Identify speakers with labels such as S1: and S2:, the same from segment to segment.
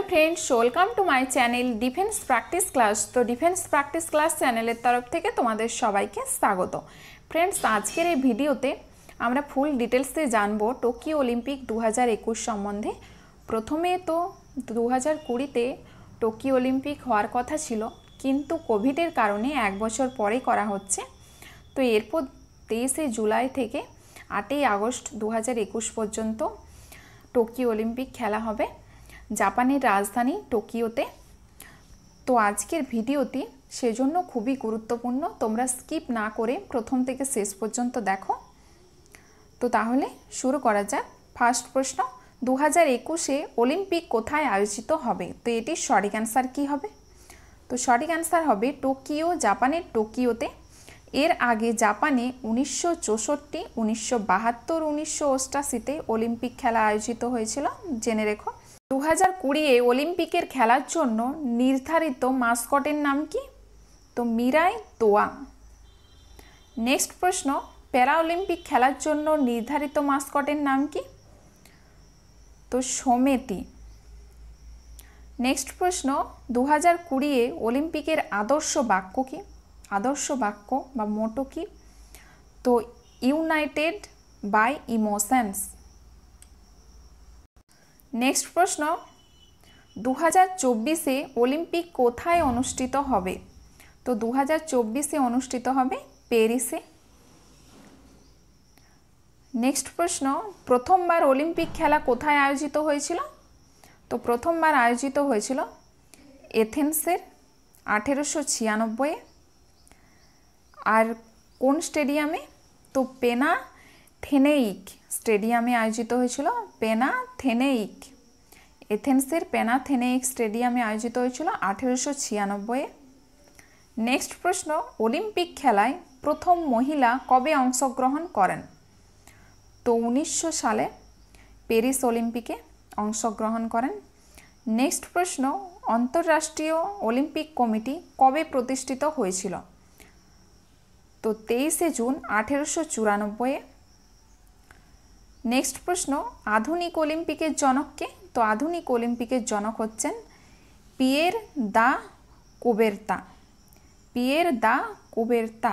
S1: hello friends welcome to my channel defence practice class তো defence practice class চ্যানেলের তরফ থেকে তোমাদের সবাইকে স্বাগত ফ্রেন্ডস আজকের এই ভিডিওতে আমরা ফুল ডিটেলসে জানবো টোকিও অলিম্পিক দু সম্বন্ধে প্রথমে তো দু হাজার কুড়িতে টোকিও অলিম্পিক হওয়ার কথা ছিল কিন্তু কোভিডের কারণে এক বছর পরে করা হচ্ছে তো এরপর তেইশে জুলাই থেকে আটই আগস্ট দু পর্যন্ত টোকিও অলিম্পিক খেলা হবে জাপানের রাজধানী টোকিওতে তো আজকের ভিডিওটি সেজন্য খুবই গুরুত্বপূর্ণ তোমরা স্কিপ না করে প্রথম থেকে শেষ পর্যন্ত দেখো তো তাহলে শুরু করা যাক ফার্স্ট প্রশ্ন দু হাজার একুশে অলিম্পিক কোথায় আয়োজিত হবে তো এটির সঠিক অ্যান্সার কী হবে তো সঠিক অ্যান্সার হবে টোকিও জাপানের টোকিওতে এর আগে জাপানে উনিশশো চৌষট্টি উনিশশো বাহাত্তর উনিশশো অষ্টাশিতে অলিম্পিক খেলা আয়োজিত হয়েছিল জেনে রেখো হাজার কুড়িয়ে অলিম্পিকের খেলার জন্য নির্ধারিত মাস্কটের নাম কি তো মিরাই তোয়া নেক্সট প্রশ্ন প্যারাঅলিম্পিক খেলার জন্য নির্ধারিত মাস্কটের নাম কি তো সমেতি নেক্সট প্রশ্ন দু হাজার কুড়িয়ে অলিম্পিকের আদর্শ বাক্য কি আদর্শ বাক্য বা মোটো কি তো ইউনাইটেড বাই ইমোশনস নেক্সট প্রশ্ন দু হাজার চব্বিশে অলিম্পিক কোথায় অনুষ্ঠিত হবে তো দু হাজার চব্বিশে অনুষ্ঠিত হবে প্যারিসে নেক্সট প্রশ্ন প্রথমবার অলিম্পিক খেলা কোথায় আয়োজিত হয়েছিল তো প্রথমবার আয়োজিত হয়েছিল এথেন্সের আঠেরোশো ছিয়ানব্বইয়ে আর কোন স্টেডিয়ামে তো পেনা থেনেইক স্টেডিয়ামে আয়োজিত হয়েছিল পেনা থেনেইক এথেন্সের পেনা থেনেইক স্টেডিয়ামে আয়োজিত হয়েছিল আঠেরোশো ছিয়ানব্বইয়ে নেক্সট প্রশ্ন অলিম্পিক খেলায় প্রথম মহিলা কবে অংশগ্রহণ করেন তো উনিশশো সালে প্যারিস অলিম্পিকে অংশগ্রহণ করেন নেক্সট প্রশ্ন আন্তর্রাষ্ট্রীয় অলিম্পিক কমিটি কবে প্রতিষ্ঠিত হয়েছিল তো তেইশে জুন আঠেরোশো চুরানব্বইয়ে নেক্সট প্রশ্ন আধুনিক অলিম্পিকের জনককে তো আধুনিক অলিম্পিকের জনক হচ্ছেন Pierre de Coubertin Pierre de Coubertin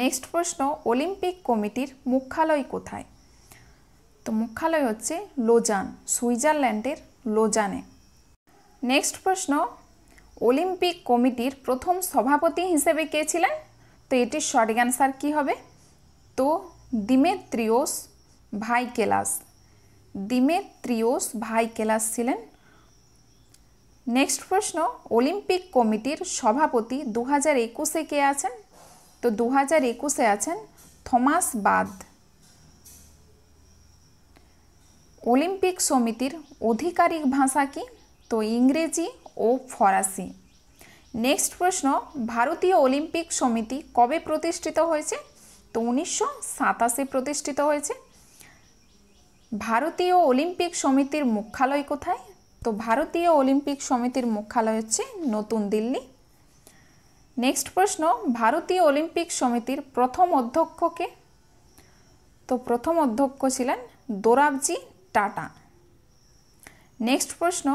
S1: next প্রশ্ন অলিম্পিক কমিটির মুখ্যালয় কোথায় তো মুখ্যালয় হচ্ছে লোজান সুইজারল্যান্ডের লোজানে নেক্সট প্রশ্ন অলিম্পিক কমিটির প্রথম সভাপতি হিসেবে কে ছিলেন তো এটির শর্ট অ্যান্সার কী হবে তো দিমেত্রিওস ভাইকেলাস দিমেত্রিওস ভাইকেলাস ছিলেন নেক্সট প্রশ্ন অলিম্পিক কমিটির সভাপতি দু হাজার একুশে কে আছেন তো দু হাজার একুশে আছেন থমাস বাদ অলিম্পিক সমিতির আধিকারিক ভাষা কি তো ইংরেজি ও ফরাসি নেক্সট প্রশ্ন ভারতীয় অলিম্পিক সমিতি কবে প্রতিষ্ঠিত হয়েছে তো উনিশশো প্রতিষ্ঠিত হয়েছে ভারতীয় অলিম্পিক সমিতির মুখ্যালয় কোথায় তো ভারতীয় অলিম্পিক সমিতির মুখ্যালয় হচ্ছে নতুন দিল্লি নেক্সট প্রশ্ন ভারতীয় অলিম্পিক সমিতির প্রথম অধ্যক্ষকে তো প্রথম অধ্যক্ষ ছিলেন দোরাবজি টাটা নেক্সট প্রশ্ন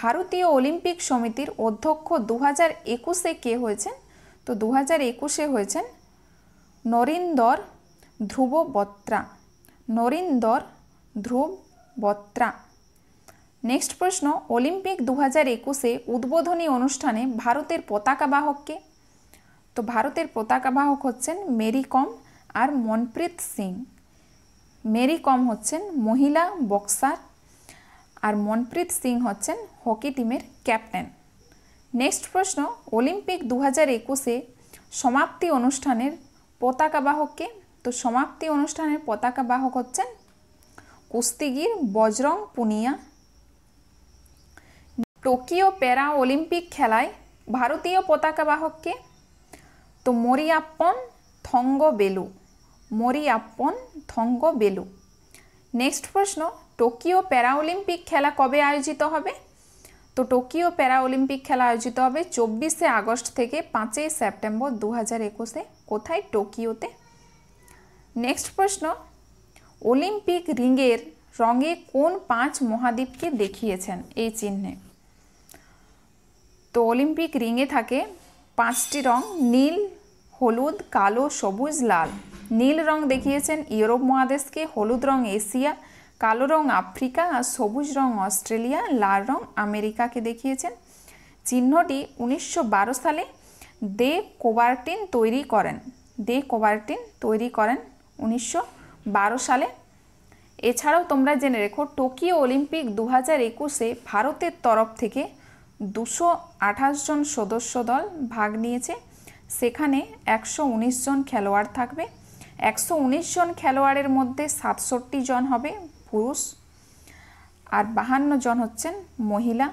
S1: ভারতীয় অলিম্পিক সমিতির অধ্যক্ষ দু হাজার একুশে কে হয়েছেন তো দু হাজার একুশে হয়েছেন নরিন্দর ধ্রুব বত্রা নরিন্দর ধ্রুব বত্রা নেক্সট প্রশ্ন অলিম্পিক দু হাজার একুশে উদ্বোধনী অনুষ্ঠানে ভারতের পতাকা বাহককে তো ভারতের পতাকা বাহক হচ্ছেন মেরি কম আর মনপ্রীত সিং মেরি কম হচ্ছেন মহিলা বক্সার আর মনপ্রীত সিং হচ্ছেন হকি টিমের ক্যাপ্টেন নেক্সট প্রশ্ন অলিম্পিক দু হাজার একুশে সমাপ্তি অনুষ্ঠানের পতাকা বাহককে তো সমাপ্তি অনুষ্ঠানের পতাকা বাহক হচ্ছেন কুস্তিগির Bajrang Punia Tokyo para Olympic খেলায় ভারতীয় পতাকা বাহককে তো Mariyappan Thangavelu Mariyappan Thangavelu next প্রশ্ন টোকিও প্যারা অলিম্পিক খেলা কবে আয়োজিত হবে তো টোকিও প্যারা অলিম্পিক খেলা আয়োজিত হবে চব্বিশে আগস্ট থেকে পাঁচই সেপ্টেম্বর দু হাজার একুশে কোথায় টোকিওতে নেক্সট প্রশ্ন অলিম্পিক রিংয়ের রঙে কোন পাঁচ মহাদ্বীপকে দেখিয়েছেন এই চিহ্নে তো অলিম্পিক রিংয়ে থাকে পাঁচটি রং নীল হলুদ কালো সবুজ লাল নীল রং দেখিয়েছেন ইউরোপ মহাদেশকে হলুদ রং এশিয়া কালো রং আফ্রিকা আর সবুজ রং অস্ট্রেলিয়া লাল রং আমেরিকাকে দেখিয়েছেন চিহ্নটি উনিশশো সালে দে কোবার্টিন তৈরি করেন দে কোবার্টিন তৈরি করেন উনিশশো সালে এছাড়াও তোমরা জেনে রেখো টোকিও অলিম্পিক দু হাজার একুশে ভারতের তরফ থেকে দুশো আঠাশ জন সদস্য দল ভাগ নিয়েছে সেখানে একশো জন খেলোয়াড় থাকবে একশো জন খেলোয়াড়ের মধ্যে সাতষট্টি জন হবে পুরুষ আর বাহান্ন জন হচ্ছেন মহিলা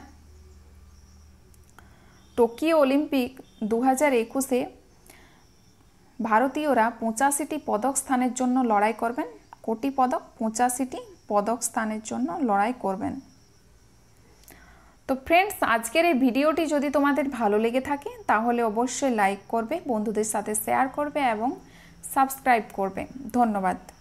S1: টোকিও অলিম্পিক দু হাজার একুশে ভারতীয়রা পঁচাশিটি পদক স্থানের জন্য লড়াই করবেন কোটি পদক পঁচাশিটি পদক স্থানের জন্য লড়াই করবেন তো ফ্রেন্ডস আজকের এই ভিডিওটি যদি তোমাদের ভালো লেগে থাকে তাহলে অবশ্যই লাইক করবে বন্ধুদের সাথে শেয়ার করবে এবং সাবস্ক্রাইব করবে ধন্যবাদ